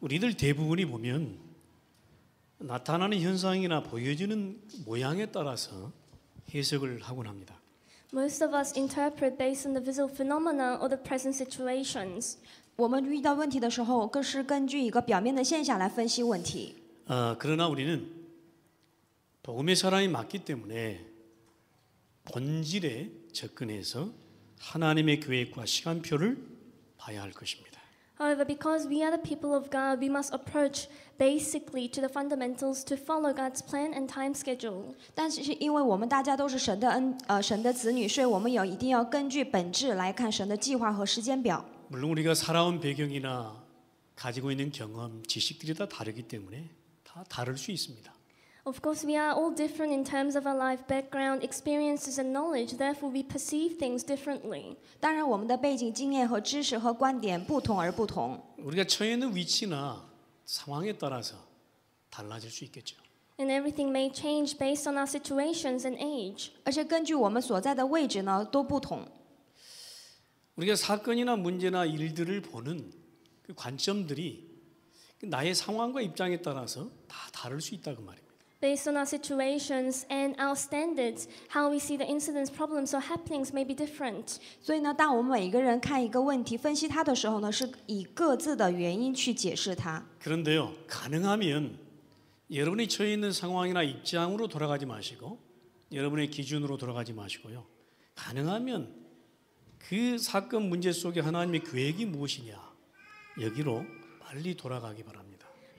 우리들 대부분이 보면 나타나는 현상이나 보여지는 모양에 따라서 해석을 하곤 합니다. Most of us interpret based on the visual phenomena or the present situations. 我们遇到问题的时候，更是根据一个表面的现象来分析问题。 어, 그러나 우리는 복음의 사람이 맞기 때문에 본질에 접근해서 하나님의 계획과 시간표를 봐야 할 것입니다. However, because we are the people of God, we must approach basically to the fundamentals to follow God's plan and time schedule. 但是是因为我们大家都是神的恩呃神的子女，所以我们有一定要根据本质来看神的计划和时间表。 물론 우리가 살아온 배경이나 가지고 있는 경험, 지식들이 다 다르기 때문에 다 다를 수 있습니다. Of course, we are all different in terms of our life background, experiences, and knowledge. Therefore, we perceive things differently. 当然，我们的背景、经验和知识和观点不同而不同。 우리가 처해 있는 위치나 상황에 따라서 달라질 수 있겠죠. And everything may change based on our situations and age. 而且根据我们所在的位置呢，都不同。 우리가 사건이나 문제나 일들을 보는 그 관점들이 나의 상황과 입장에 따라서 다 다를 수 있다고 말입니다. based on our situations and our standards, how we see the incidents, problems, or happenings may be different. 所以呢，当我们每一个人看一个问题、分析它的时候呢，是以各自的原因去解释它。 그런데요, 가능하면 여러분이 처해 있는 상황이나 입장으로 돌아가지 마시고 여러분의 기준으로 돌아가지 마시고요. 가능하면 그 사건 문제 속에 하나님의 계획이 무엇이냐 여기로 빨리 돌아가기 바랍니다.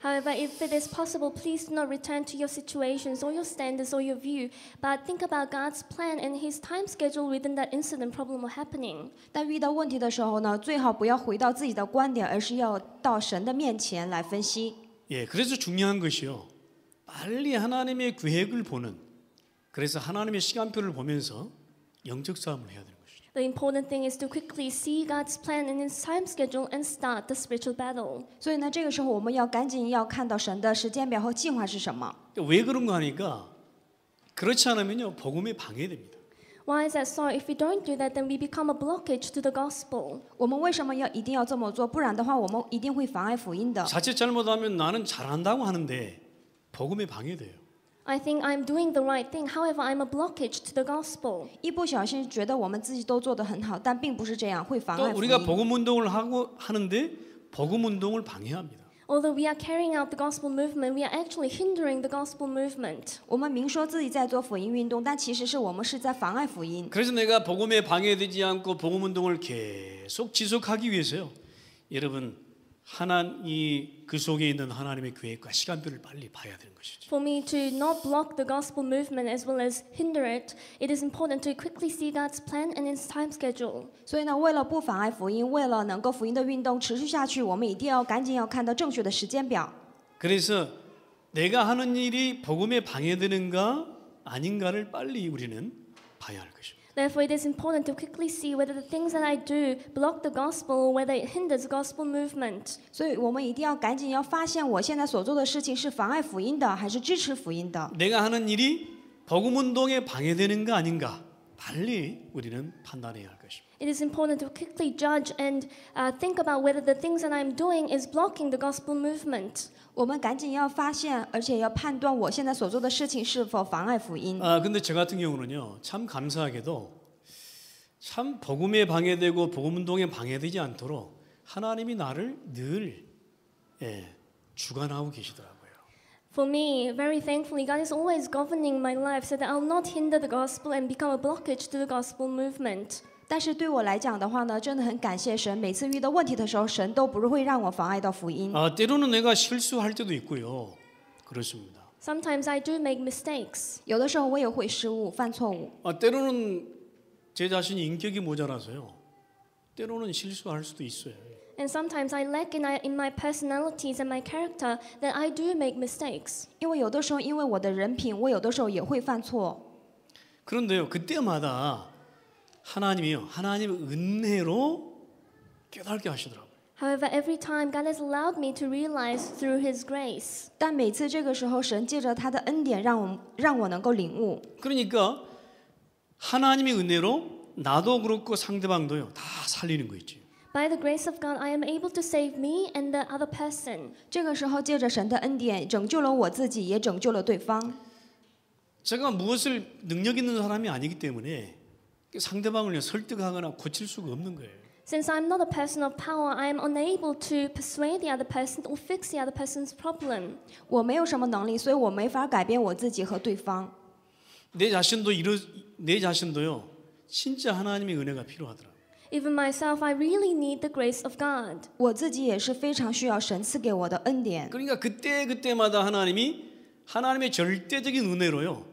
However, if it is possible, please do not return to your situations or your standards or your view, but think about God's plan and His time schedule within that incident, problem or happening. 但遇到问题的时候呢，最好不要回到自己的观点，而是要到神的面前来分析。 예, 그래서 중요한 것이요. 빨리 하나님의 계획을 보는. 그래서 하나님의 시간표를 보면서 영적 싸움을 해야 됩니다. The important thing is to quickly see God's plan in His time schedule and start the spiritual battle. 所以呢，这个时候我们要赶紧要看到神的时间表和计划是什么。왜 그런가 하니까 그렇지 않으면요 복음에 방해됩니다. Why is that so? If we don't do that, then we become a blockage to the gospel. 我们为什么要一定要这么做？不然的话，我们一定会妨碍福音的。자칫 잘못하면 나는 잘한다고 하는데 복음에 방해돼요. I think I'm doing the right thing. However, I'm a blockage to the gospel. 一不小心觉得我们自己都做得很好但并不是这样会妨碍福 우리가 복음 운동을 하고 하는데 복음 운동을 방해합니다. Although we are carrying out the gospel movement, we are actually hindering the gospel movement. 我们明说自己在做福音运动，但其实是我们是在妨碍福音。 그래서 내가 복음에 방해되지 않고 복음 운동을 계속 지속하기 위해서요. 여러분 하나 이그 속에 있는 하나님의 계획과 시간표를 빨리 봐야 되는 것이죠. For me to not block the gospel movement as well as hinder it, it is important to quickly see God's plan and its time schedule. 所以呢，为了不妨碍福音，为了能够福音的运动持续下去，我们一定要赶紧要看到正确的时间表。 그래서 내가 하는 일이 복음에 방해되는가 아닌가를 빨리 우리는 봐야 할 것입니다. Therefore, it is important to quickly see whether the things that I do block the gospel or whether it hinders gospel movement. 所以我们一定要赶紧要发现我现在所做的事情是妨碍福音的，还是支持福音的。 내가 하는 일이 복음 운동에 방해되는 거 아닌가? 빨리 우리는 판단해야 할 것입니다. It is important to quickly judge and uh, think about whether the things that I'm doing is blocking the gospel movement. 我们赶紧要发现，而且要判断我现在所做的事情是否妨碍福音。 아, 근데 저 같은 경우는요, 참 감사하게도 참 복음에 방해되고 복음 운동에 방해되지 않도록 하나님이 나를 늘 예, 주관하고 계시더라고요. For me, very thankfully, God is always governing my life so that I'll not hinder the gospel and become a blockage to the gospel movement. 但是对我来讲的话呢，真的很感谢神。每次遇到问题的时候，神都不会让我妨碍到福音。啊，때로는내가실수할때도있고요그렇습니다 Sometimes I do make mistakes. 有的时候我也会失误，犯错误。啊，때로는제자신인격이모자라서요때로는실수할수도있어요 And sometimes I lack in, in my personalities and my character that I do make mistakes. 因为有的时候，因为我的人品，我有的时候也会犯错。그런데요, 그때마다 하나님이요. 하나님 은혜로 깨닫게 하시더라고요. However, every time God has allowed me to realize through His grace. 但每次这个时候，神借着他的恩典，让我让我能够领悟。 그러니까 하나님의 은혜로 나도 그렇고 상대방도요 다 살리는 거 있지. By the grace of God, I am able to save me and the other person. 这个时候，借着神的恩典，拯救了我自己，也拯救了对方。 제가 무엇을 능력 있는 사람이 아니기 때문에 상대방을 설득하거나 고칠 수가 없는 거예요. Since I'm not a person of power, I am unable to persuade the other person or fix the other person's problem. 我没有什么能力，所以我没法改变我自己和对方。내 자신도 이러 내 자신도요. 진짜 하나님의 은혜가 필요하더라. Even myself, I really need the grace of God. 我自己也是非常需要神赐给我的恩典。 그러니까 그때 그때마다 하나님이 하나님의 절대적인 은혜로요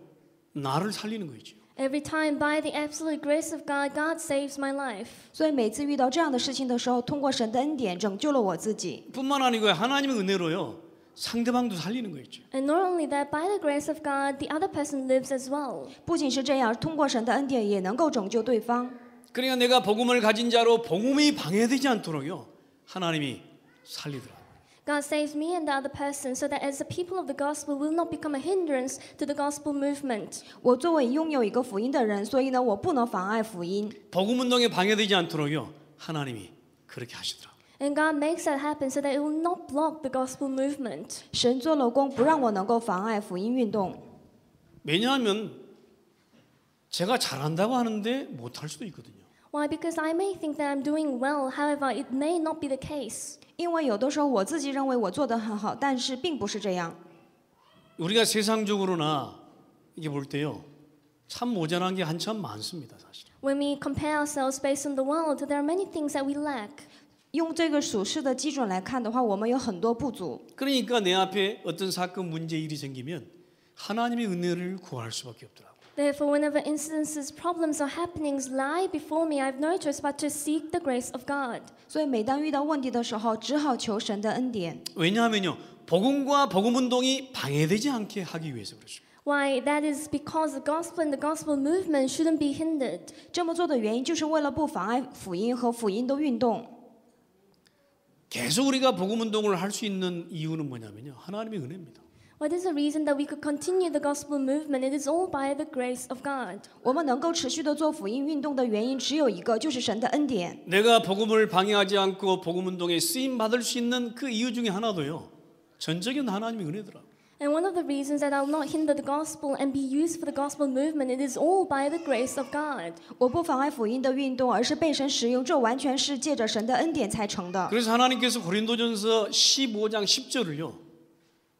나를 살리는 거죠. Every time by the absolute grace of God, God saves my life. 所以每次遇到这样的事情的时候，通过神的恩典拯救了我自己。 뿐만 아니고 하나님의 은혜로요. 상대방도 살리는 거 있죠. And not only that, by the grace of God, the other person lives as well. 不仅是这样，通过神的恩典也能够拯救对方。 그러니까 내가 복음을 가진 자로 복음이 방해되지 않도록요. 하나님이 살리더라. God saves me and the other person so that as the people of the gospel will not become a hindrance to the gospel movement. 我作为拥有一个福音的人，所以呢，我不能妨碍福音。복음 그렇게 하시더라. And God makes that happen so that it will not block the gospel movement. 神做了工，不让我能够妨碍福音运动。 제가 잘한다고 하는데 못할 수도 있거든요. Why? Because I may think that I'm doing well, however, it may not be the case. 因为有的时候我自己认为我做得很好，但是并不是这样。 우리가 세상적으로나 이게 볼 때요. 참 모자란 게 한참 많습니다, 사실. When we compare ourselves based on the world, there are many things that we lack. 用这个属世的基准来看的话，我们有很多不足。 그러니까 내 앞에 어떤 사건 문제 일이 생기면 하나님의 은혜를 구할 수밖에 없더라. Therefore, whenever instances, problems, or happenings lie before me, I have no choice but to seek the grace of God. 所以每当遇到问题的时候，只好求神的恩典。 왜냐하면요, 복음과 복음 운동이 방해되지 않게 하기 위해서 그렇죠. Why? That is because the gospel and the gospel movement shouldn't be hindered. 这么做的原因就是为了不妨碍福音和福音的运动。 계속 우리가 복음 운동을 할 수 있는 이유는 뭐냐면요, 하나님의 은혜입니다. What is the reason that we could continue the gospel movement? It is all by the grace of God. 我们能够持续的做福音运动的原因只有一个，就是神的恩典。 내가 복음을 방해하지 않고 복음 운동에 쓰임 받을 수 있는 그 이유 중에 하나도요. 전적인 하나님의 은혜더라. And one of the reasons that I l l not hinder the gospel and be used for the gospel movement, it is all by the grace of God. 我不妨碍福音的运动，而是被神使用，这完全是借着神的恩典才成的。 그래서 하나님께서 고린도전서 15장 10절을요.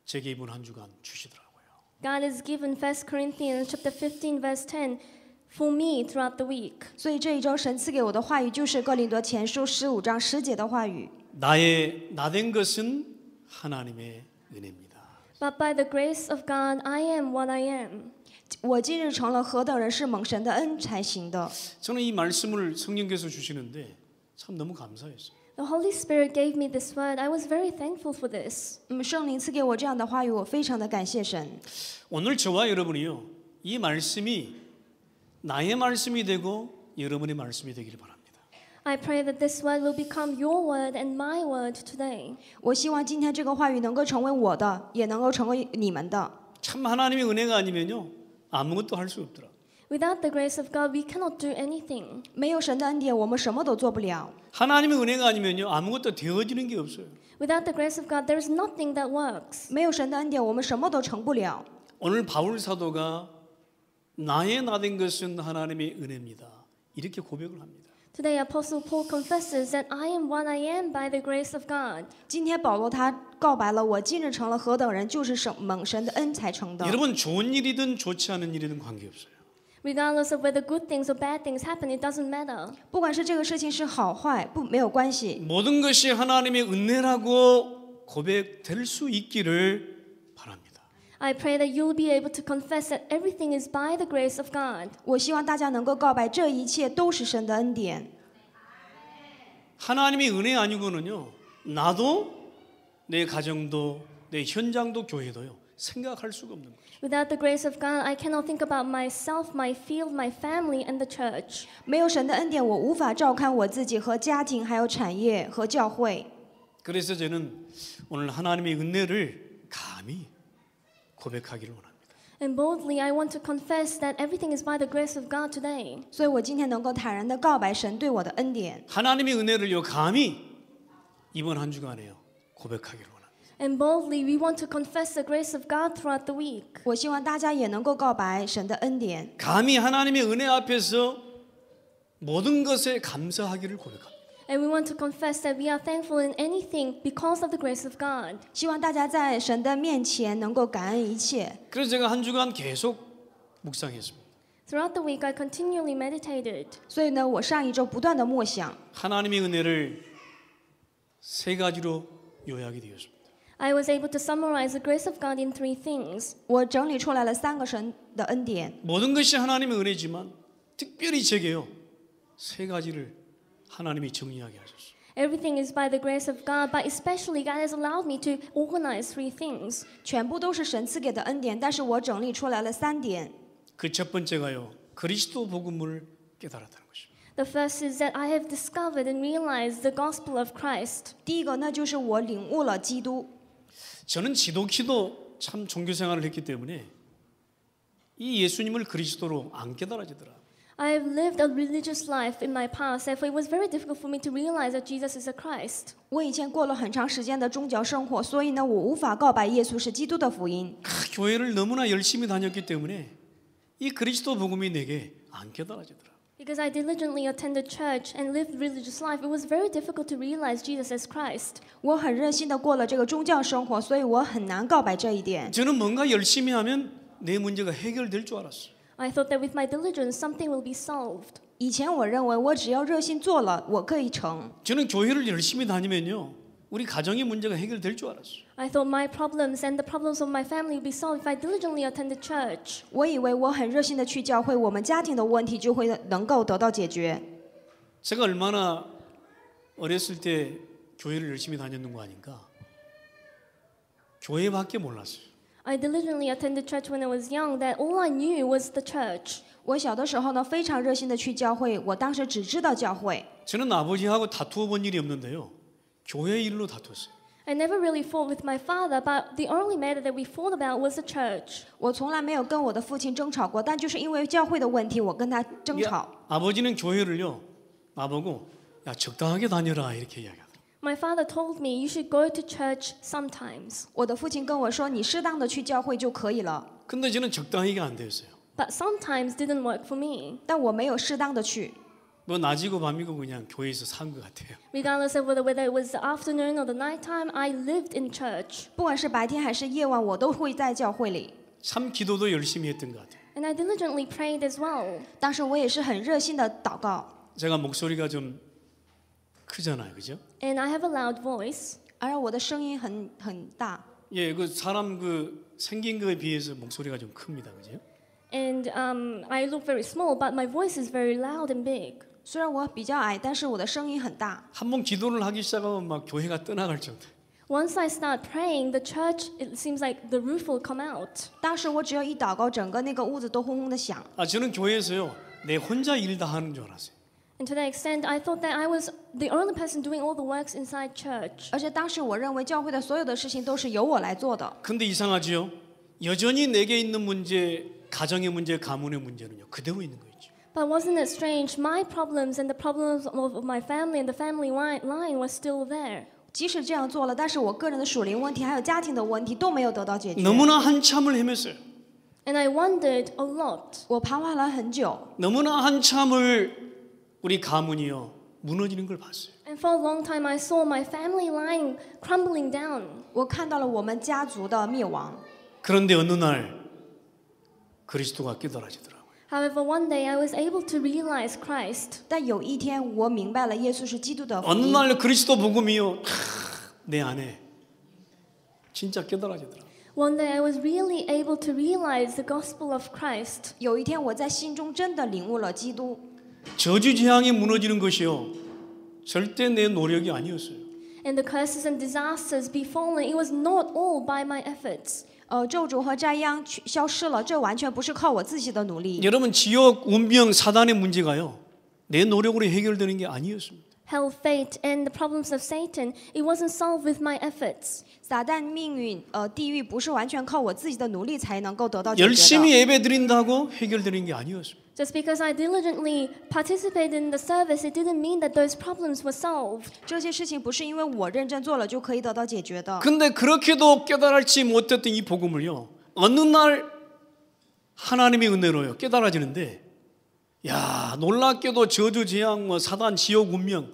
제게 이번 한 주간 주시더라고요. God has given 1 Corinthians chapter 15 verse 10 for me throughout the week. 所以这一周神赐给我的话语就是哥林多前书十五章十节的话语。 나의 나된 것은 하나님의 은혜입니다. But by the grace of God, I am what I am. 我今日成了何等人，是蒙神的恩才行的。 저는 이 말씀을 성령께서 주시는데 참 너무 감사했어요. The Holy Spirit gave me this word. I was very thankful for this. 嗯，圣灵赐给我这样的话语，我非常的感谢神。 오늘 저와 여러분이요. 이 말씀이 나의 말씀이 되고 여러분의 말씀이 되기를 바랍니다. I pray that this word will become your word and my word today. 我希望今天这个话语能够成为我的，也能够成为你们的。참 하나님의 은혜가 아니면요. 아무것도 할 수 없더라. Without the grace of God, we cannot do anything. 没有神的恩典，我们什么都做不了。 하나님의 은혜가 아니면요 아무것도 되어지는 게 없어요. Without the grace of God, there is nothing that works. 没有神的恩典，我们什么都成不了。 오늘 바울 사도가 나의 나된 것은 하나님의 은혜입니다. 이렇게 고백을 합니다. Today, Apostle Paul confesses that I am what I am by the grace of God. 今天保罗他告白了，我今日成了何等人，就是神蒙神的恩才成的。여러분 좋은 일이든 좋지 않은 일이든 관계없어요. Regardless of whether good things or bad things happen, it doesn't matter. 不管是这个事情是好坏，不没有关系。 모든 것이 하나님의 은혜라고 고백될 수 있기를 바랍니다. I pray that you'll be able to confess that everything is by the grace of God. 我希望大家能够告白，这一切都是神的恩典。 하나님의 은혜 아니고는요. 나도 내 가정도 내 현장도 교회도요. 생각할 수가 없는 거예요. Without the grace of God, I cannot think about myself, my field, my family, and the church. 没有神的恩典，我无法照看我自己和家庭，还有产业和教会。 그래서 저는 오늘 하나님의 은혜를 감히 고백하기를 원합니다. And boldly, I want to confess that everything is by the grace of God today. 所以我今天能够坦然的告白神对我的恩典。하나님의 은혜를요 감히 이번 한 주간에요 고백하기를 원합니다. And boldly we want to confess the grace of God throughout the week. 我希望大家也能够告白神的恩典。 감히 하나님의 은혜 앞에서 모든 것에 감사하기를 고백합니다. And we want to confess that we are thankful in anything because of the grace of God. 希望大家在神的面前能够感恩一切。 그래서 제가 한 주간 계속 묵상했습니다. Throughout the week, I continually meditated. 所以呢，我上一周不断的默想， 하나님의 은혜를 세 가지로 요약이 되었습니다. I was able to summarize the grace of God in three things. 我整理出来了三个神的恩典。 모든 것이 하나님의 은혜지만 특별히 제게요 세 가지를 하나님이 정리하게 하셨어요. Everything is by the grace of God, but especially God has allowed me to organize three things. 全部都是神赐给的恩典，但是我整理出来了三点。그 첫 번째가요 그리스도 복음을 깨달았다는 것입니다. The first is that I have discovered and realized the gospel of Christ. 第一个，那就是我领悟了基督。 저는 지독기도참 종교 생활을 했기 때문에 이 예수님을 그리스도로 안 깨달아지더라. I've lived a religious life in my past, t o it was very difficult for me to realize that Jesus is a Christ. 我以前过了很长时间的宗教生活，所以呢，我无法告白耶稣是基督的福音。 교회를 너무나 열심히 다녔기 때문에 이 그리스도 복음이 내게 안 깨달아지더라. Because I diligently attended church and lived religious life, it was very difficult to realize Jesus as Christ. I thought that with my diligence something will be solved. 우리 가정의 문제가 해결될 줄 알았어. I thought my problems and the problems of my family would be solved if I diligently attended church. 我以为我很热心的去教会，我们家庭的问题就会能够得到解决。 제가 얼마나 어렸을 때 교회를 열심히 다녔는 거 아닌가? 교회밖에 몰랐어요. I diligently attended church when I was young. That all I knew was the church. 我小的时候呢，非常热心的去教会，我当时只知道教会。저는 아버지하고 다투어 본 일이 없는데요. 교회 일로 다퉜어요. I never really fought with my father, but the only matter that we fought about was the church. 我从来没有跟我的父亲争吵过，但就是因为教会的问题，我跟他争吵。 아버지는 교회를요 나보고 야 적당하게 다녀라 이렇게 이야기하더라고요. My father told me you should go to church sometimes. 我的父亲跟我说，你适当的去教会就可以了。 근데 저는 적당히가 안 되었어요. But sometimes didn't work for me. 但我没有适当的去。너 낮이고 밤이고 그냥 교회에서 산것 같아요. Regardless of whether, whether it was the afternoon or the night time, I lived in church. 不管是白天还是夜晚，我都会在教会里。참 기도도 열심히 했던 것 같아요. And I diligently prayed as well. 当时我也是很热心的祷告。 제가 목소리가 좀 크잖아요, 그죠? And I have a loud voice. 而我的声音很很大。 예, 그 사람 그 생긴 거에 비해서 목소리가 좀 큽니다, 그죠? And um, I look very small, but my voice is very loud and big. 虽然我比较矮，但是我的声音很大。한 번 기도를 하기 시작하면 막 교회가 떠나갈 정도. Once I start praying, the church it seems like the roof will come out. 当时我只要一祷告，整个那个屋子都轰轰的响。아 저는 교회에서요 내 혼자 일 다 하는 줄 알았어요. And to that extent, I thought that I was the only person doing all the works inside church. 而且当时我认为教会的所有的事情都是由我来做的。 근데 이상하지요. 여전히 내게 있는 문제, 가정의 문제, 가문의 문제는요 그대로 있는 거예요. But wasn't it strange? My problems and the problems of my family and the family line was still there. 即使这样做了，但是我个人的属灵问题还有家庭的问题都没有得到解决。너무나한참을헤맸어요 And I wondered a lot. 我徘徊了很久。너무나한참을우리가문이요 무너지는 걸 봤어요. And for a long time I saw my family line crumbling down. 我看到了我们家族的灭亡。그런데 어느 날 그리스도가 깨달아지더라. However, one day I was able to realize Christ. 但有一天我明白了耶稣是基督的福 어느 音。날 그리스도 복음이요 내 안에 진짜 깨달아지더라. One day I was really able to realize the gospel of Christ. 有一天我在心中真的领悟了基督， 무너지는 것이요 절대 내 노력이 아니었어요. And the curses and disasters befallen, it was not all by my efforts. 呃，咒诅和灾殃消失了，这完全不是靠我自己的努力。여러분지옥 운명 사단의 문제가요. 내 노력으로 해결되는 게 아니었습니다. Hell fate and the problems of Satan, it wasn't solved with my efforts. 사단命运呃地狱不是完全靠我自己的努力才能够得到解决的。열심히 예배 드린다고 해결되는 게 아니었습니다. Just because I diligently participated in the service, it didn't mean that those problems were solved. 这些事情不是因为我认真做了就可以得到解决的。 근데 그렇게도 깨달지 못했던 이 복음을요. 어느 날 하나님의 은혜로요. 깨달아지는데 야, 놀랍게도 저주 재앙 뭐 사단 지옥 운명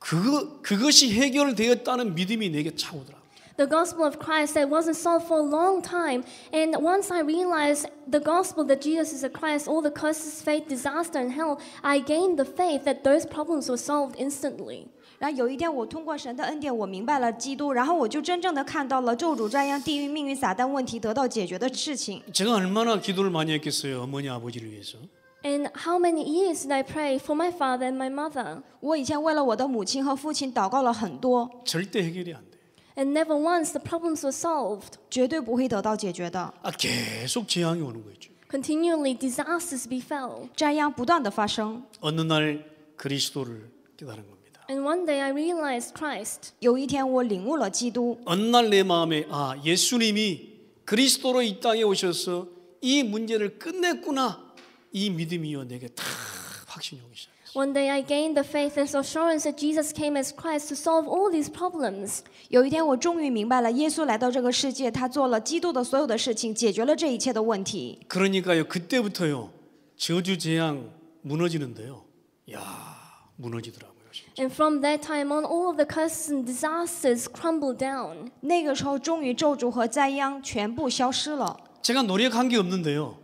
그 그것이 해결되었다는 믿음이 내게 차오더라. the gospel of Christ that wasn't solved for a long time. And once I realized the gospel that Jesus is a Christ, all the curses, faith, disaster, and hell, I gained the faith that those problems were solved instantly. 然后有一天，我通过神的恩典，我明白了基督，然后我就真正的看到了咒诅、占样、地狱、命运、撒旦问题得到解决的事情。제가얼마나기도를많이했겠어요어머니아버지를위해서 And how many years did I pray for my father and my mother? 我以前为了我的母亲和父亲祷告了很多。절대해결이안 and never once the problems were solved. 绝对不会得到解决的， 아, 계속 재앙이 오는 거죠. Continually disasters befell. 灾殃不断的发生。 어느 날 그리스도를 깨달은 겁니다. And one day I realized Christ. 有一天我领悟了基督， 어느 날 내 마음에 아 예수님이 그리스도로 이 땅에 오셔서 이 문제를 끝냈구나 이 믿음이요 내게 탁 확신이 오기 시작. One day I gained the faith and assurance that Jesus came as Christ to solve all these problems. 有一天我终于明白了，耶稣来到这个世界，他做了基督的所有的事情，解决了这一切的问题。 그러니까요 그때부터요 저주 재앙 무너지는데요. 야 무너지더라고요. And from that time on, all of the curses and disasters crumbled down. 那个时候，终于咒诅和灾殃全部消失了。 제가 노력한 게 없는데요.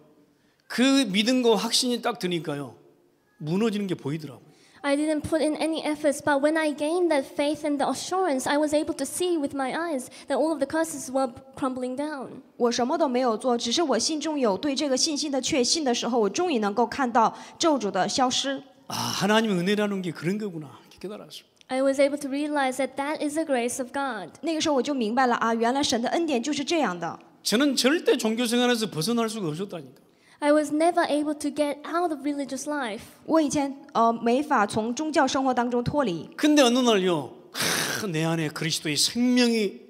그 믿음과 확신이 딱 드니까요. 무너지는 게 보이더라고요. I didn't put in any efforts, but when I gained that faith and the assurance, I was able to see with my eyes that all of the curses were crumbling down. 我什么都没有做，只是我心中有对这个信心的确信的时候，我终于能够看到咒诅的消失。아 하나님의 은혜라는 게 그런 거구나 깨달았어요. I was able to realize that that is the grace of God. 那个时候我就明白了啊，原来神的恩典就是这样的。저는 절대 종교 생활에서 벗어날 수가 없었다니까. I was never able to get out of religious life. 我以前呃没法从宗教生活当中脱离。 근데 어느 날요, 내 안에 그리스도의 생명이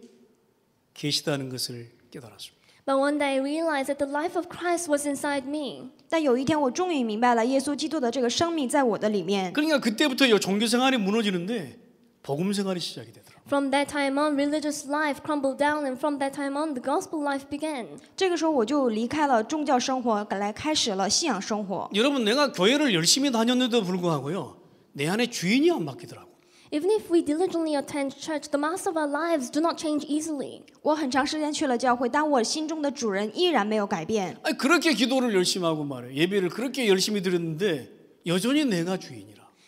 계시다는 것을 깨달았습니다. But one day I realized that the life of Christ was inside me. 但有一天我终于明白了耶稣基督的这个生命在我的里面。 그러니까 그때부터 요 종교 생활이 무너지는데 복음 생활이 시작이 돼요. From that time on, religious life crumbled down, and from that time on, the gospel life began. 这个时候我就离开了宗教生活，来开始了信仰生活。 여러분 내가 교회를 열심히 다녔는데도 불구하고요, 내 안에 주인이 안 바뀌더라고. Even if we diligently attend church, the master of our lives do not change easily. 我很长时间去了教会，但我心中的主人依然没有改变。아 그렇게 기도를 열심히 하고 말해 예배를 그렇게 열심히 드렸는데 여전히 내가 주인이라.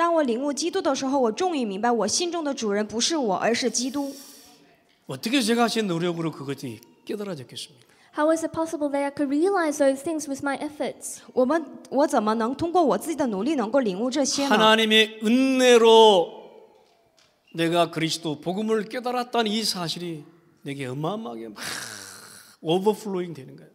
当我领悟基督的时候，我终于明白，我心中的主人不是我，而是基督。How is it possible that I could realize those things with my efforts? 我们我怎么能通过我自己的努力能够领悟这些呢? 하나님의 은혜로 내가 그리스도 복음을 깨달았다는 이 사실이 내게 어마어마하게 막 오버플로잉 되는 거예요.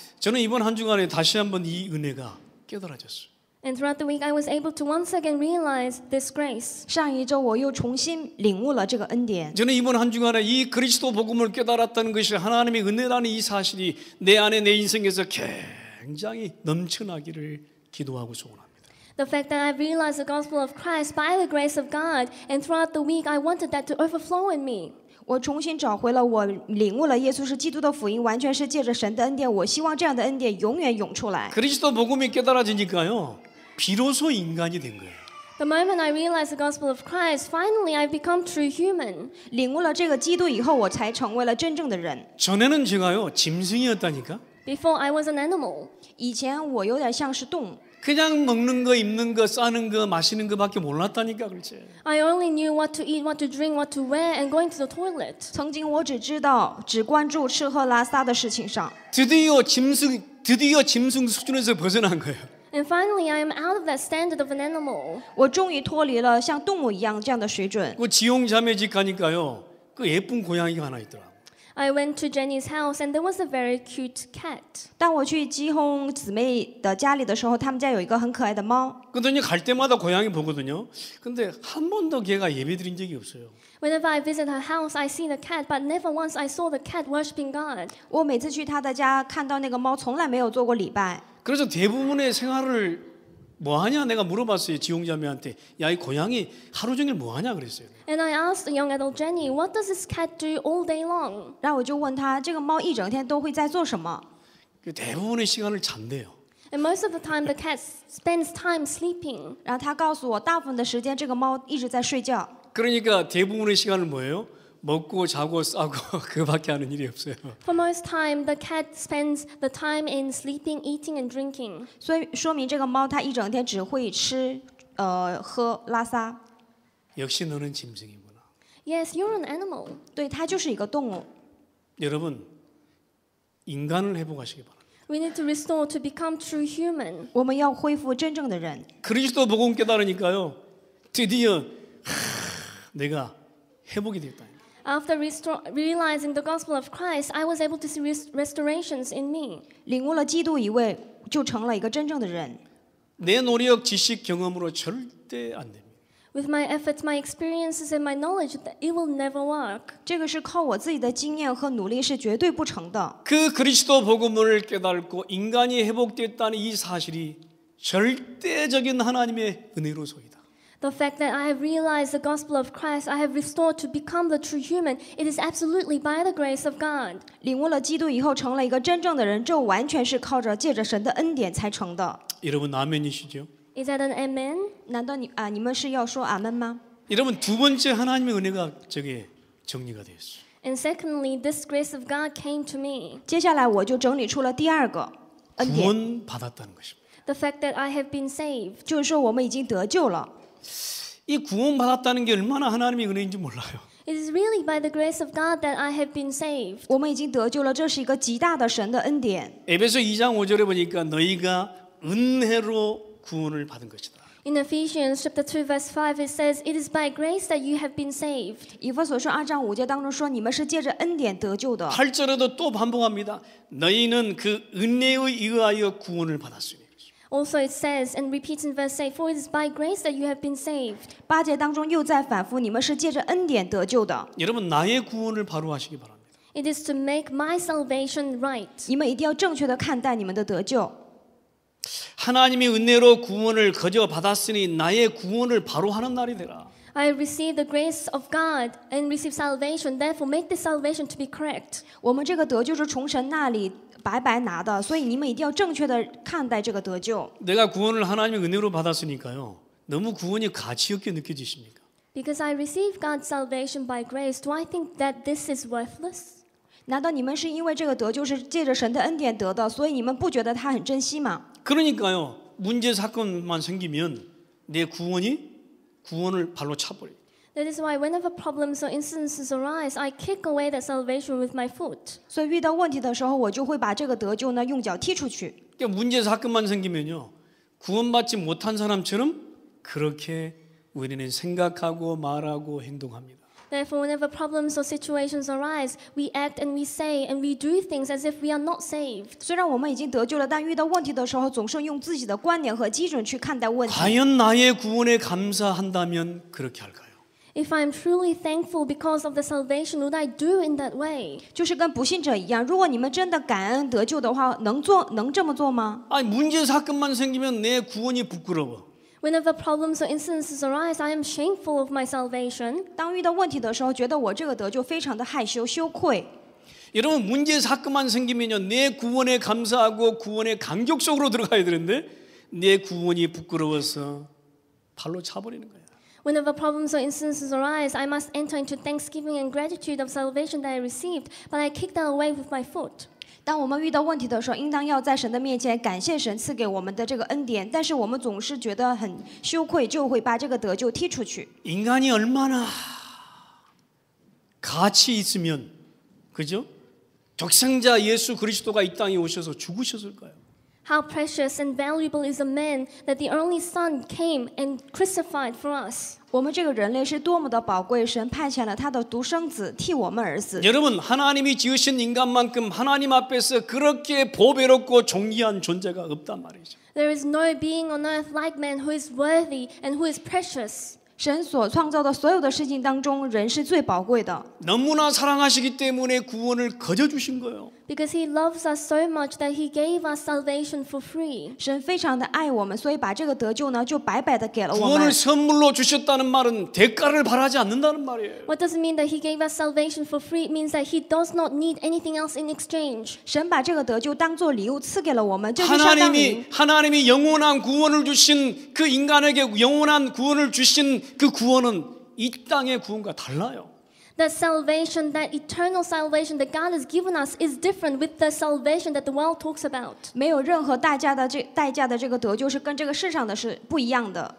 저는 이번 한 주간에 다시 한번 이 은혜가 깨달아졌어요. And throughout the week, I was able to once again realize this grace. 上一周我又重新领悟了这个恩典。 저는 이번 한 주간에 이 그리스도 복음을 깨달았다는 것이 하나님의 은혜라는 이 사실이 내 안에 내 인생에서 굉장히 넘쳐나기를 기도하고 소원합니다. The fact that I realized the gospel of Christ by the grace of God, and throughout the week, I wanted that to overflow in me. 我重新找回了我领悟了耶稣是基督的福音，完全是借着神的恩典。我希望这样的恩典永远涌出来。 그리스도 복음이 깨달아지니까요. 비로소 인간이 된 거예요. The moment I realized the gospel of Christ, finally I become true human. 领悟了这个基督以后，我才成为了真正的人。 전에는 제가요 짐승이었다니까. Before I was an animal. 以前我有点像是动物。 그냥 먹는 거, 입는 거, 싸는 거, 마시는 거밖에 몰랐다니까 그렇지. I only knew what to eat, what to drink, what to wear, and going to the toilet. 曾经我只知道，只关注吃喝拉撒的事情上。 드디어 짐승, 드승 수준에서 벗어난 거예요. And finally, I am out of that standard of an animal. 我终于脱离了像动物一样这样的水准。그 지용 자매집 가니까요, 그 예쁜 고양이가 하나 있더라. I went to Jenny's house and there was a very cute cat. 当我去基红姊妹的家里的时候，他们家有一个很可爱的猫。 그랬더니 갈 때마다 고양이 보거든요. 근데 한 번도 걔가 예배드린 적이 없어요. Whenever I visit her house, I see the cat, but never once I saw the cat worshiping God. 我每次去她的家，看到那个猫从来没有做过礼拜。 그래서 대부분의 생활을 뭐 하냐 내가 물어봤어요. 지용자매한테. 야, 이 고양이 하루 종일 뭐 하냐 그랬어요. And I asked the young adult Jenny, what does this cat do all day long? 然后我就问她，这个猫一整天都会在做什么？ 대부분의 시간을 잔대요. And most of the time, the cat spends time sleeping. 然后她告诉我，大部分的时间这个猫一直在睡觉。 그러니까 대부분의 시간은 뭐예요? 먹고 자고 싸고 그밖에 하는 일이 없어요. For most time, the cat spends the time in sleeping, eating, and drinking. 所以说明这个猫它一整天只会吃、呃喝、拉撒。 역시 너는 짐승이구나. Yes, you're an animal. 对，它就是一个动物。 여러분 인간을 회복하시기 바랍니다. We need to restore to become true human. 我们要恢复真正的人。 그리스도 복음 깨달으니까요. 드디어 하, 내가 회복이 됐다. After restore, realizing the gospel of Christ, I was able to see restorations in me. 领悟了基督以后，就成了一个真正的人。내 노력, 지식, 경험으로 절대 안 됩니다. With my efforts, my experiences, and my knowledge, it will never work. 这个是靠我自己的经验和努力是绝对不成的。그 그리스도 복음을 깨달고 인간이 회복됐다는 이 사실이 절대적인 하나님의 은혜로소이다. The fact that I have realized the gospel of Christ, I have restored to become the true human, it is absolutely by the grace of God. 领悟了基督以后，成了一个真正的人，这完全是靠着借着神的恩典才成的。여러분 아멘이시죠? Is that an amen? 难道你啊你们是要说阿门吗？ 여러분 두 번째 하나님의 은혜가 저게 정리가 되었어요. And secondly, this grace of God came to me. 接下来我就整理出了第二个恩典， 구원 받았다는 것입니다. The fact that I have been saved. 就是说我们已经得救了。이 구원 받았다는 게 얼마나 하나님의 은혜인지 몰라요. It is really by the grace of God that I have been saved. 我们已经得救了，这是一个极大的神的恩典。에베소 2장 5절에 보니까 너희가 은혜로 구원을 받은 것이다. In Ephesians chapter 2 verse 5 it says it is by grace that you have been saved. 以弗所书二章五节当中说你们是借着恩典得救的。 8절에도 또 반복합니다. 너희는 그 은혜에 의하여 구원을 받았으니. Also it says and repeats in verse 8 for it is by grace that you have been saved. 八节当中又再反复你们是借着恩典得救的。 여러분 나의 구원을 바로 하시기 바랍니다. It is to make my salvation right. 你们一定要正确的看待你们的得救。 하나님의 은혜로 구원을 거저 받았으니 나의 구원을 바로 하는 날이 되라. I receive the grace of God and receive salvation. Therefore, make this salvation to be correct. 我们这个得救是从神那里白白拿的，所以你们一定要正确的看待这个得救。내가구원을하나님의은혜로받았으니까요너무구원이가치없게느껴지십니까 Because I receive God's salvation by grace, do I think that this is worthless? 难道你们是因为这个得救是借着神的恩典得的，所以你们不觉得它很珍惜吗？ 그러니까요. 문제 사건만 생기면 내 구원이 구원을 발로 차버려. That is why whenever problems or instances arise, I kick away t h a salvation with my foot. 所以遇到问题的时候，我就会把这个得救呢用脚踢出去。 문제 사건만 생기면요. 구원받지 못한 사람처럼 그렇게 우리는 생각하고 말하고 행동합니다. Therefore, whenever problems or situations arise, we act and we say and we do things as if we are not saved. 虽然我们已经得救了，但遇到问题的时候，总是用自己的观点和基准去看待问题。 과연 나의 구원에 감사한다면 그렇게 할까요? If I'm truly thankful because of the salvation, would I do in that way? 就是跟不信者一样如果你们真的感恩得救的话能做能这么做吗아 문제 사건만 생기면 내 구원이 부끄러워. Whenever problems or instances arise, I am shameful of my salvation. 当遇到问题的时候，觉得我这个得救非常的害羞羞愧。 여러분 문제 사건만 생기면요 내 구원에 감사하고 구원의 감격적으로 들어가야 되는데 내 구원이 부끄러워서 발로 차버리는 거야. Whenever problems or instances arise, I must enter into thanksgiving and gratitude of salvation that I received, but I kicked that away with my foot. 当我们遇到问题的时候，应当要在神的面前感谢神赐给我们的这个恩典，但是我们总是觉得很羞愧，就会把这个得救踢出去。인간이얼마나가치있으면그죠독생자예수그리스도가이땅에오셔서죽으셨을까요 How precious and valuable is a man that the only Son came and crucified for us. 我们这个人类是多么的宝贵，神派遣了他的独生子替我们而死。There is no being on earth like man who is worthy and who is precious. 神所创造的所有的事情当中，人是最宝贵的。 너무나 사랑하시기 때문에 구원을 거저 주신 거예요. Because he loves us so much that he gave us salvation for free. 神非常的爱我们，所以把这个得救呢，就白白的给了我 구원을 们。 선물로 주셨다는 말은 대가를 바라지 않는다는 말이에요. What does it mean that he gave us salvation for free? It means that he does not need anything else in exchange. 神把这个得救当做礼物赐给了我们，这就相当于 하나님이 하나님이 영원한 구원을 주신 그 인간에게 영원한 구원을 주신 그 구원은 이 땅의 구원과 달라요. That salvation, that eternal salvation that God has given us is different with the salvation that the world talks about. 没有任何代价的这代价的这个得救是跟这个世上的是不一样的。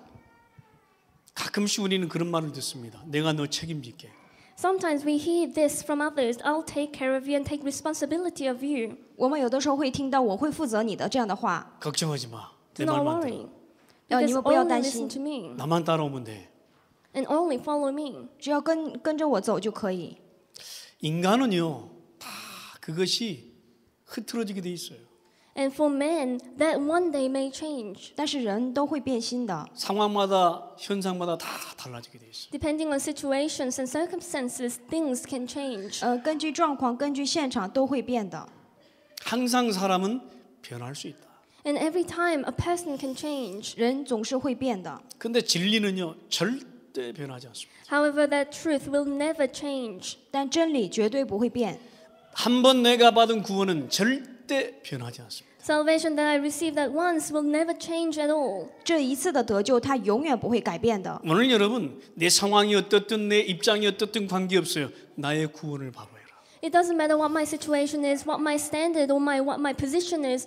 가끔씩 우리는 그런 말을 듣습니다. 내가 너 책임질게. Sometimes we hear this from others. I'll take care of you and take responsibility of you. 我们有的时候会听到我会负责你的这样的话。걱정하지 마. 내 말만 들어. 呃，你们不要担心。나만 따라오면 돼. and only follow me. 只要跟跟着我走就可以。 인간은요 다 그것이 흐트러지게 돼 있어요. And for men, that one day may change. 但是人都会变心的。 상황마다 현상마다 다 달라지게 돼 있어요. Depending on situations and circumstances, things can change. 呃，根据状况，根据现场都会变的。 항상 사람은 변할 수 있다. And every time a person can change. 人总是会变的。근데 진리는요 절 절대 변하지 않습니다. However, that truth will never change. 但真理绝对不会变。 한번 내가 받은 구원은 절대 변하지 않습니다. Salvation that I received at once will never change at all. 这一次的得救，它永远不会改变的。 오늘 여러분 내 상황이 어떻든 내 입장이 어떻든 관계없어요. 나의 구원을 바라 It doesn't matter what my situation is, what my standard or my what my position is.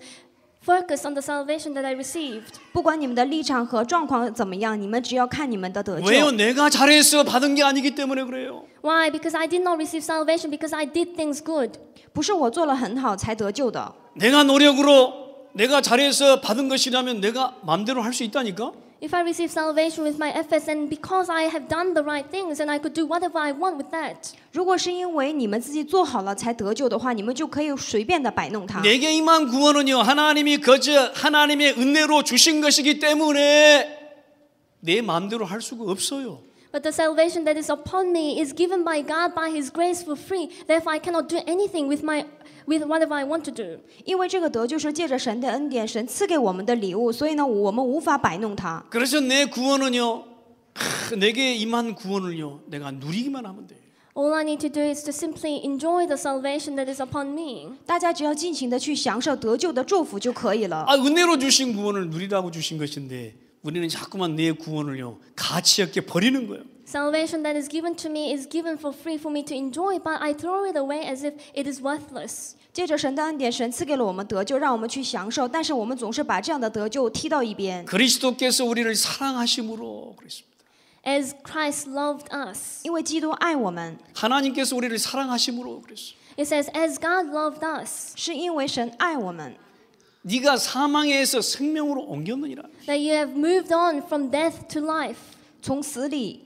Focus on the salvation that I received. 不管你们的立场和状况怎么样，你们只要看你们的得救。 왜요? 내가 잘해서 받은 게 아니기 때문에 그래요. Why? Because I did not receive salvation because I did things good. 不是我做了很好才得救的。 내가 노력으로 내가 잘해서 받은 것이라면 내가 마대로할 수 있다니까? If I receive salvation with my efforts and because I have done the right things and I could do whatever I want with that. 如果是因为你们自己做好了才得救的话，你们就可以随便的摆弄它。 내게 구원은요 하나님이 거저 하나님의 은혜로 주신 것이기 때문에 내 마음대로 할 수가 없어요. But the salvation that is upon me is given by God by His grace for free. Therefore, I cannot do anything with my with whatever I want to do. 因为这个德就是借着神的恩典，神赐给我们的礼物，所以呢，我们无法摆弄它。 그래서 내 구원은요, 크, 내게 임한 구원을요, 내가 누리기만 하면 돼. All I need to do is to simply enjoy the salvation that is upon me. 大家只要尽情的去享受得救的祝福就可以了。 아, 은혜로 주신 구원을 누리라고 주신 것인데 우리는 자꾸만 내 구원을요 가치 없게 버리는 거예요. Salvation that is given to me is given for free for me to enjoy, but I throw it away as if it is worthless. 借着神的恩典，神赐给了我们得救，让我们去享受。但是我们总是把这样的得救踢到一边。그리스도께서 As Christ loved us. 因为基督爱我们。하나님께서 우리를 사랑하심으로 그랬어요. It says as God loved us. 是因为神爱我们。 네가 사망에서 생명으로 옮겼느니라. That you have moved on from death to life. 从死里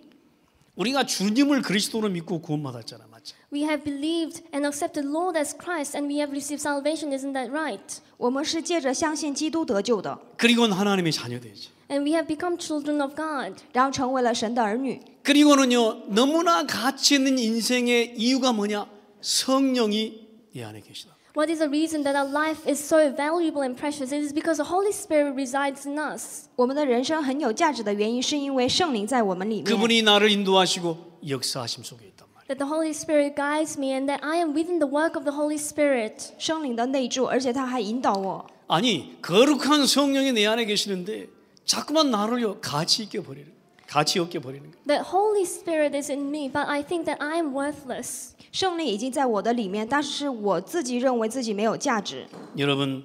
우리가 주님을 그리스도로 믿고 구원받았잖아, 맞죠? We have believed and accepted Lord as Christ, and we have received salvation. Isn't that right? 我们是借着相信基督得救的。 그리고는 하나님의 자녀되지. And we have become children of God. 然后成为了神的儿女。 그리고는요 너무나 가치 있는 인생의 이유가 뭐냐? 성령이 내 안에 계시다. What is the reason that our life is so valuable and precious? It is because the Holy Spirit resides in us. 我们的人生很有价值的原因，是因为圣灵在我们里面。 그분이 나를 인도하시고 역사하심 속에 있단 말이에요. That the Holy Spirit guides me and that I am within the work of the Holy Spirit. 圣灵的内住，而且他还引导我。 아니 거룩한 성령이 내 안에 계시는데 자꾸만 나를 가치 있게 버리는. 가치 없게 버리는 거예요. The Holy Spirit is in me, but I think that I m worthless. 圣灵已经在我的里面，但是我自己认为自己没有价值。여러분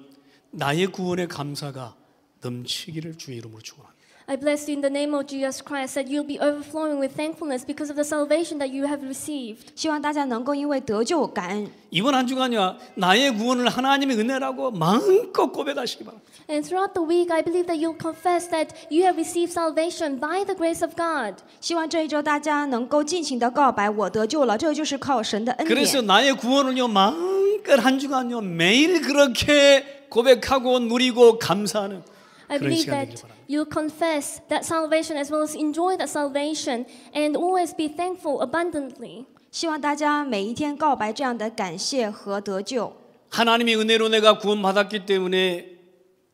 나의 구원의 감사가 넘치기를 주의 이름으로 축원합니다. I bless you in the name of Jesus Christ that you'll be overflowing with thankfulness because of the salvation that you have received. 希望大家能够因为得救感恩。 이번 한 주간이야 나의 구원을 하나님의 은혜라고 마음껏 고백하시기 바랍니다. And throughout the week I believe that you'll confess that you have received salvation by the grace of God. 希望这一周大家能够尽情的告白我得救了，这就是靠神的恩典。 그래서 나의 구원을요 마음껏 한 주간요 매일 그렇게 고백하고 누리고 감사하는 I believe that you confess that salvation as well as enjoy that salvation and always be thankful abundantly. 希望大家每一天告白这样的感谢和得救。 하나님의 은혜로 내가 구원받았기 때문에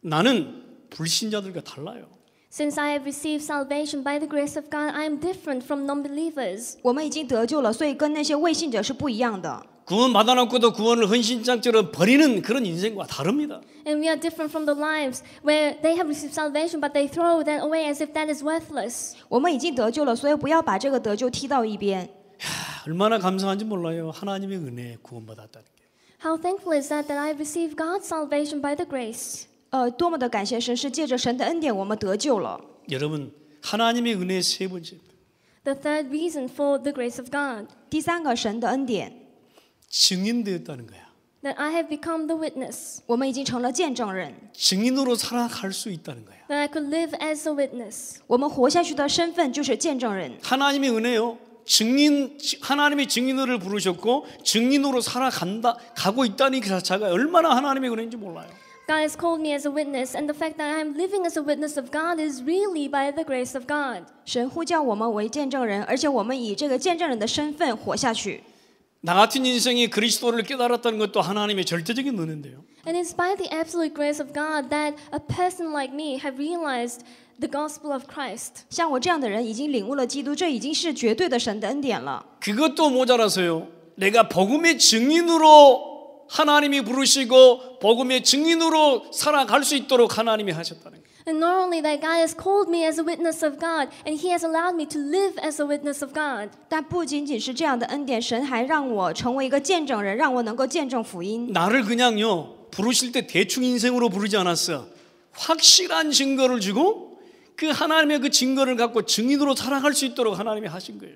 나는 불신자들과 달라요. Since I have received salvation by the grace of God, I am different from non-believers. 我们已经得救了，所以跟那些未信者是不一样的。And we are different from the lives where they have received salvation but they throw that away as if that is worthless. 我们已经得救了，所以不要把这个得救踢到一边。How thankful is that that I received God's salvation by the grace. 呃，多么的感谢神，是借着神的恩典，我们得救了。 여러분 하나님의 은혜 세 번째 The third reason for the grace of God 第三个，神的恩典， 증인되었다는 거야. that I have become the witness, 我们已经成了见证人， 증인으로 살아갈 수 있다는 거야. that I could live as a witness. 我们活下去的身份就是见证人。 하나님의 은혜요. 증인 하나님이 증인으로 부르셨고 증인으로 살아간다 가고 있다는 그 자체가 얼마나 하나님의 은혜인지 몰라요. God has called me as a witness, and the fact that I'm living as a witness of God is really by the grace of God. 神呼叫我们为见证人，而且我们以这个见证人的身份活下去。나 같은 인생이 그리스도를 깨달았다는 것도 하나님의 절대적인 은혜인데요. And it's by the absolute grace of God that a person like me have realized the gospel of Christ. 像我这样的人已经领悟了基督，这已经是绝对的神的恩典了。그것도 모자라서요. 내가 복음의 증인으로 하나님이 부르시고 복음의 증인으로 살아갈 수 있도록 하나님이 하셨다는 거예요. And not only that, God has called me as a witness of God, and He has allowed me to live as a witness of God. 但不仅仅是这样的恩典，神还让我成为一个见证人，让我能够见证福音。 나를 그냥요 부르실 때 대충 인생으로 부르지 않았어. 확실한 증거를 주고 그 하나님의 그 증거를 갖고 증인으로 살아갈 수 있도록 하나님이 하신 거예요.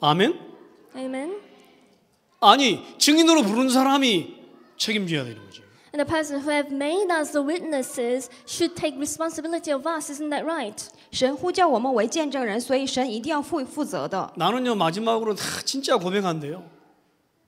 아멘? a m 아니, 증인으로 부른 사람이 책임져야 되는 거죠. And the person who have made us the witnesses should take responsibility of us, isn't that right? 神呼叫我们为见证人，所以神一定要负负责的。 나는요, 마지막으로 다 진짜 고백한데요.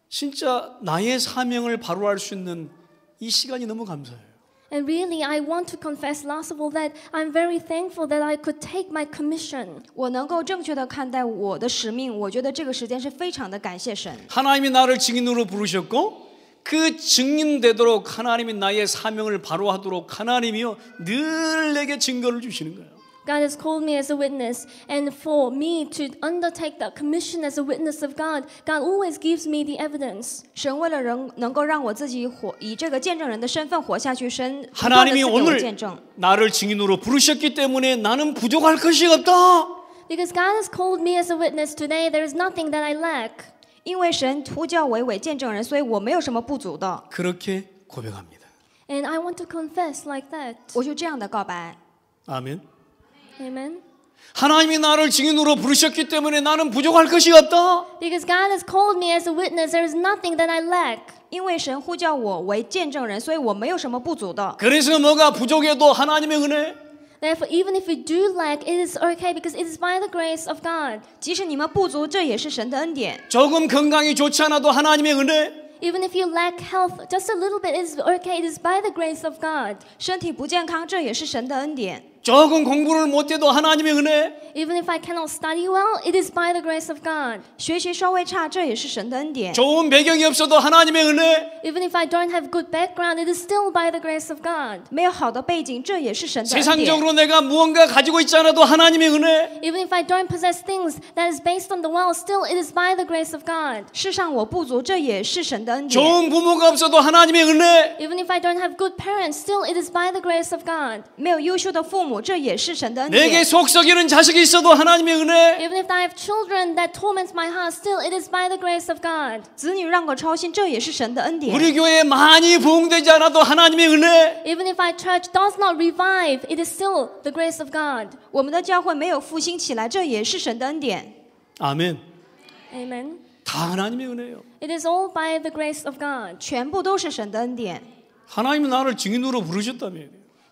진짜 나의 사명을 바로 알수 있는 이 시간이 너무 감사해요. And really, I want to confess, last of all, that I'm very thankful that I could take my commission. 我能够正确的看待我的使命，我觉得这个时间是非常的感谢神。 하나님이 나를 증인으로 부르셨고 그 증인되도록 하나님이 나의 사명을 바로 하도록 하나님이요 늘 내게 증거를 주시는 거예요. God has called me as a witness, and for me to undertake that commission as a witness of God, God always gives me the evidence. 神为了能能够让我自己活，以这个见证人的身份活下去，神 하나님이 我 오늘 见证。 나를 증인으로 부르셨기 때문에 나는 부족할 것이 없다. Because God has called me as a witness today, there is nothing that I lack. 因为神呼叫为见证人所以我没有什么不足的 그렇게 고백합니다. And I want to confess like that. 我就这样的告白。 아멘. Amen. 하나님이 나를 증인으로 부르셨기 때문에 나는 부족할 것이 없다. Because God has called me as a witness, there is nothing that I lack. 因为神呼叫我为见证人，所以我没有什么不足的。 그래서 뭐가 부족해도 하나님의 은혜. Therefore, even if we do lack, it is okay because it is by the grace of God. 即使你们不足，这也是神的恩典。 조금 건강이 좋지 않아도 하나님의 은혜. Even if you lack health just a little bit, it is okay. It is by the grace of God. 身体不健康，这也是神的恩典。 조금 공부를 못해도 하나님의 은혜. Even if I cannot study well, it is by the grace of God. 学习稍微差，这也是神的恩典。 좋은 배경이 없어도 하나님의 은혜. Even if I don't have good background, it is still by the grace of God. 没有好的背景，这也是神的恩典。 세상적으로 내가 무언가 가지고 있지 않아도 하나님의 은혜. Even if I don't possess things that is based on the world, still it is by the grace of God. 世上我不足，这也是神的恩典。 좋은 부모가 없어도 하나님의 은혜. Even if I don't have good parents, still it is by the grace of God. 没有优秀的父母。 내게 속썩이는 자식이 있어도 하나님의 은혜. Even if I have children that torments my heart, still it is by the grace of God. 子女让我操心，这也是神的恩典。 우리 교회 많이 부흥되지 않아도 하나님의 은혜. Even if our church does not revive, it is still the grace of God. 我们的教会没有复兴起来，这也是神的恩典。 아멘. 아멘. 다 하나님의 은혜예요. It is all by the grace of God. 全部都是神的恩典。 하나님은 나를 증인으로 부르셨다며.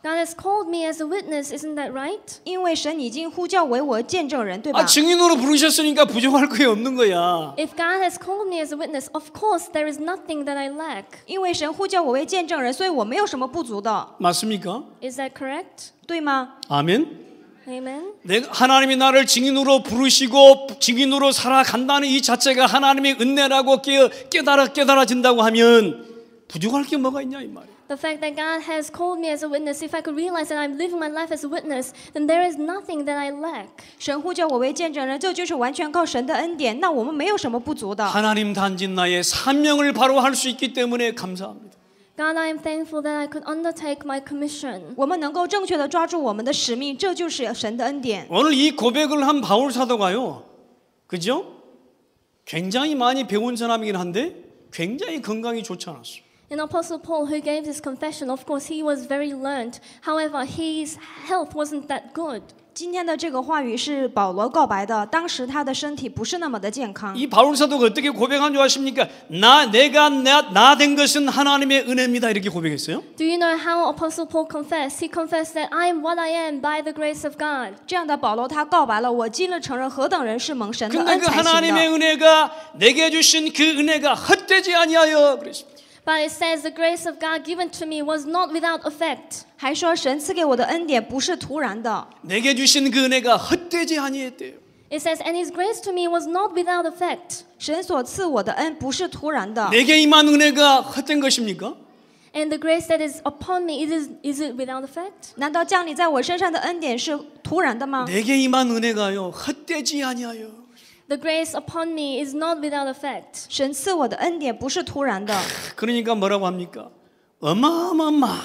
God has called me as a witness, isn't that right? 因为神已经呼叫为我见证人，对吧？ 아, 증인으로 부르셨으니까 부족할 게 없는 거야. If God has called me as a witness, of course there is nothing that I lack. 因为神呼叫我为见证人，所以我没有什么不足的， 맞습니까? Is that correct? 对吗？ 아멘. Amen. 내 하나님이 나를 증인으로 부르시고 증인으로 살아간다는 이 자체가 하나님의 은혜라고 깨, 깨달아 깨달아진다고 하면 부족할 게 뭐가 있냐 이 말이야. the fact that God has called me as a witness, if I could realize that I'm living my life as a witness, then there is nothing that I lack. 神呼叫我为见证人，这就是完全靠神的恩典。那我们没有什么不足的。 하나님 단진 나의 사명을 바로 할 수 있기 때문에 감사합니다. God, I am thankful that I could undertake my commission. 我们能够正确的抓住我们的使命，这就是神的恩典。 오늘 이 고백을 한 바울 사도가요. 그죠? 굉장히 많이 배운 사람이긴 한데 굉장히 건강이 좋지 않았어요. And Apostle Paul, who gave this confession, of course, he was very learned. However, his health wasn't that good. 今天的这个话语是保罗告白的，当时他的身体不是那么的健康。이 바울 사도 어떻게 고백한 줄 아십니까? 나 내가 나 된 것은 하나님의 은혜입니다. 이렇게 고백했어요. Do you know how Apostle Paul confessed? He confessed that I am what I am by the grace of God. 这样的保罗他告白了，我今日承认何等人是蒙神的恩才行的。근데그하나님의은혜가내게주신그은혜가헛되지아니하여 그랬습니다. But it says the grace of God given to me was not without effect. 还说神赐给我的恩典不是突然的。 내게 주신 그 은혜가 헛되지 아니했대요. It says and his grace to me was not without effect. 神所赐我的恩不是突然的。 내게 임한 은혜가 헛된 것입니까? And the grace that is upon me, is it, is it without effect? 难道降临在我身上的恩典是突然的吗？ 내게 임한 은혜가요 헛되지 아니하여 The grace upon me is not without effect. 神赐我的恩典不是突然的。 뭐라고 합니까? 어마어마한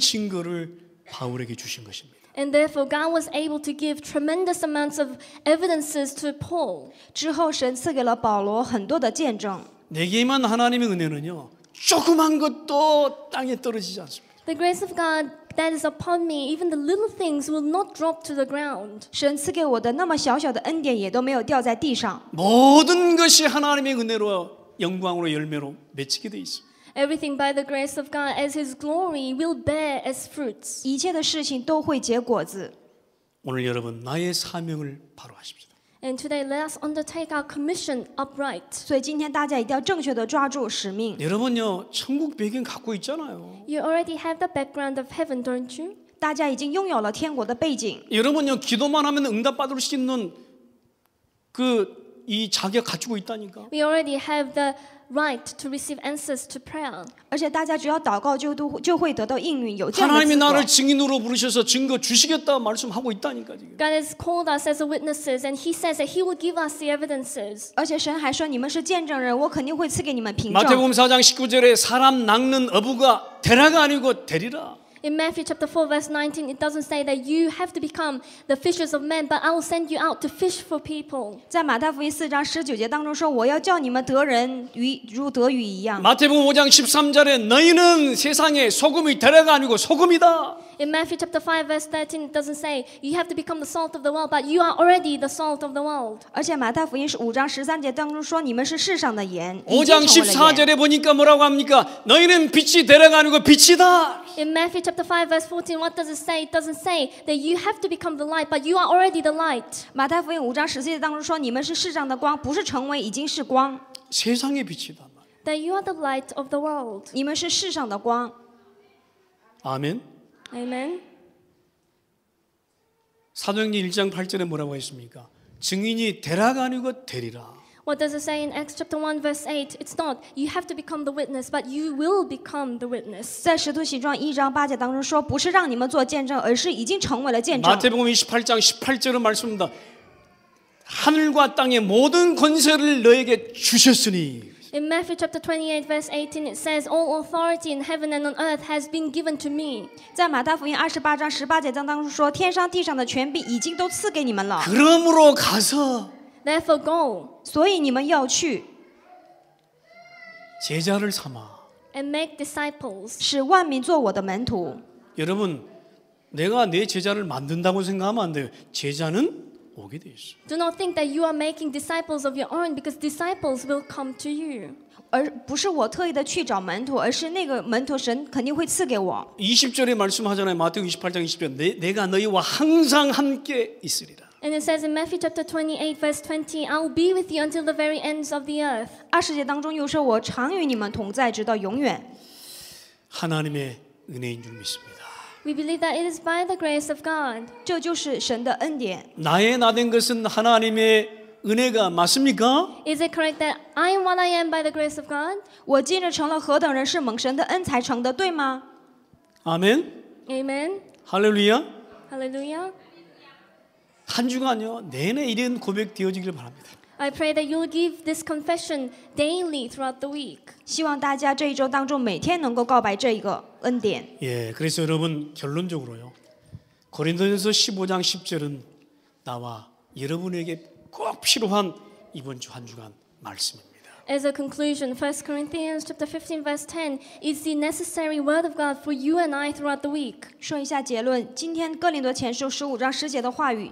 증거를 바울에게 주신 것입니다. And therefore God was able to give tremendous amounts of evidences to Paul. 之后神赐给了保罗很多的见证。 하나님의 은혜는요. 조그만 것도 땅에 떨어지지 않습니다. The grace of God that is upon me, even the little things will not drop to the ground. 神赐给我的那么小小的恩典也都没有掉在地上。 모든 것이 하나님의 은혜로 영광으로 열매로 맺히게 돼 있어. Everything by the grace of God as His glory will bear as fruits. 一切的事情都会结果子。오늘 여러분 나의 사명을 바로 하십시오. And today, let us undertake our commission upright. 所以今天大家一定要正确的抓住使命。여러요 천국 배경 갖고 있잖아요. You already have the background of heaven, don't you? 大家已经拥有了天国的背景。여러요 기도만 하면 응답받을 수 있는 그 이 자격 갖추고 있다니까. We already have the right to receive answers to prayer. 而且大家只要祷告就都就会得到应允，有这样的 하나님이 나를 증인으로 부르셔서 증거 주시겠다 말씀하고 있다니까 지금. God has called us as witnesses, and He says that He will give us the evidences. 而且神还说你们是见证人，我肯定会赐给你们凭证。마태복음 4장 19절에 사람 낚는 어부가 대라가 아니고 대리라. in Matthew chapter 4, verse 19, it doesn't say that you have to become the fishers of men, but I will send you out to fish for people. 在马太福音四章十九节当中说，我要叫你们得人鱼，如得鱼一样。마태복음 5장 13절에 너희는 세상에 소금이 들어가 아니고 소금이다. in Matthew chapter 5 verse 13 it doesn't say you have to become the salt of the world, but you are already the salt of the world. 而且马太福音是五章1 3节当中说你们是世上的盐 5장 14절에 보니까 뭐라고 합니까? 너희는 빛이 되려가는 거 빛이다. In Matthew chapter 5 verse 14 what does it say? It doesn't say that you have to become the light, but you are already the light. 马太福音五章1四节当中说你们是世上的光不是成为已经是光 세상의 빛이다. That you are the light of the world. 你们是世上的光。 아멘. Amen. 사도행전 1장 8절에 뭐라고 했습니까? 증인이 대라가 아니고 되리라. What does it say in Acts chapter 1 verse 8? It's not you have to become the witness, but you will become the witness. 在使徒行传一章八节当中说，不是让你们做见证，而是已经成为了见证。 마태복음 28장 18절은 말씀입니다. 하늘과 땅의 모든 권세를 너에게 주셨으니. In Matthew chapter 28 verse 18 it says all authority in heaven and on earth has been given to me. 在马太福音二十八章十八节当当中说，天上地上的权柄已经都赐给你们了。 그러므로 가서 Therefore go 所以你们要去， 제자를 삼아 and make disciples. 使万民做我的门徒。 여러분 내가 내 제자를 만든다고 생각하면 안 돼요. 제자는 오게 돼 있어. Do not think that you are making disciples of your own because disciples will come to you. 而不是我特意的去找门徒，而是那个门徒神肯定会赐给我。 20절에 말씀하잖아요. 마태오 2장 20절. 내, 내가 너희와 항상 함께 있으리라. And it says in Matthew chapter 28 verse 20, I will be with you until the very ends of the earth. 二十节当中又说，我常与你们同在，直到永远。하나님의 은혜인 줄 믿습니다. We believe that it is by the grace of God. 这就是神的恩典。 나의 나된 것은 하나님의 은혜가 맞습니까? Is it correct that I am what I am by the grace of God? 我今日成了何等人，是蒙神的恩才成的，对吗？ 아멘. Amen. 할렐루야. Hallelujah. 한 주간요 내내 이런 고백 되어지길 바랍니다. I pray that you'll w i give this confession daily throughout the week. 希望大家这一周当中每天能够告白这一个恩典。 예, 그래서 여러분 결론적으로요. 고린도전서 15장 10절은 나와 여러분에게 꼭 필요한 이번 주 한 주간 말씀입니다. As a conclusion, 1 Corinthians chapter 15 verse 10 is the necessary word of God for you and I throughout the week. 说一下结论今天哥林多前书十五章十节的话语